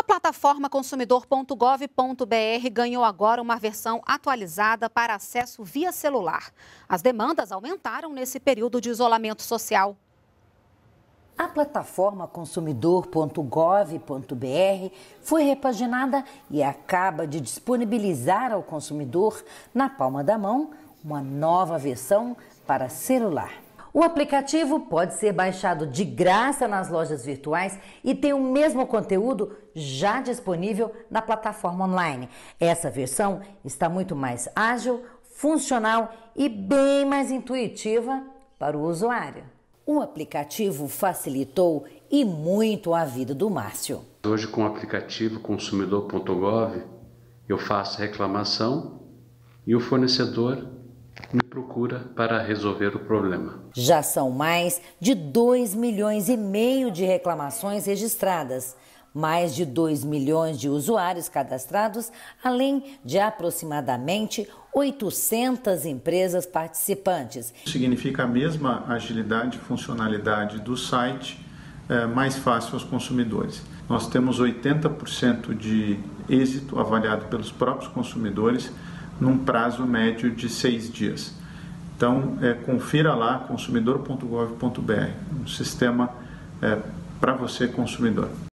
A plataforma consumidor.gov.br ganhou agora uma versão atualizada para acesso via celular. As demandas aumentaram nesse período de isolamento social. A plataforma consumidor.gov.br foi repaginada e acaba de disponibilizar ao consumidor, na palma da mão, uma nova versão para celular. O aplicativo pode ser baixado de graça nas lojas virtuais e tem o mesmo conteúdo já disponível na plataforma online. Essa versão está muito mais ágil, funcional e bem mais intuitiva para o usuário. O aplicativo facilitou e muito a vida do Márcio. Hoje, com o aplicativo consumidor.gov, eu faço reclamação e o fornecedor me procura para resolver o problema. Já são mais de 2 milhões e meio de reclamações registradas, mais de 2 milhões de usuários cadastrados, além de aproximadamente 800 empresas participantes. Significa a mesma agilidade e funcionalidade do site, é, mais fácil aos consumidores. Nós temos 80% de êxito avaliado pelos próprios consumidores num prazo médio de seis dias. Então, é, confira lá consumidor.gov.br, um sistema é, para você consumidor.